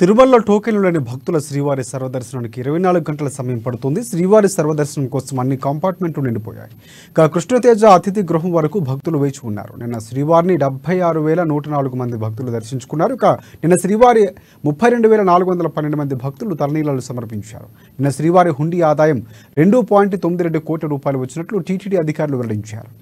తిరుమల టోకెన్లు భక్తుల శ్రీవారి సర్వదర్శనానికి ఇరవై నాలుగు గంటల సమయం పడుతుంది శ్రీవారి సర్వదర్శనం కోసం అన్ని కంపార్ట్మెంట్లు నిండిపోయాయి ఇక కృష్ణతేజ అతిథి గృహం వరకు భక్తులు వేచి ఉన్నారు నిన్న శ్రీవారిని డెబ్బై ఆరు వేల నూట నాలుగు మంది భక్తులు దర్శించుకున్నారు ఇక నిన్న శ్రీవారి ముప్పై రెండు వేల నాలుగు వందల పన్నెండు మంది భక్తులు తలనీలాలు సమర్పించారు నిన్న శ్రీవారి హుండీ ఆదాయం రెండు పాయింట్ తొమ్మిది రెండు కోట్ల రూపాయలు వచ్చినట్లు టీటీడీ అధికారులు వెల్లడించారు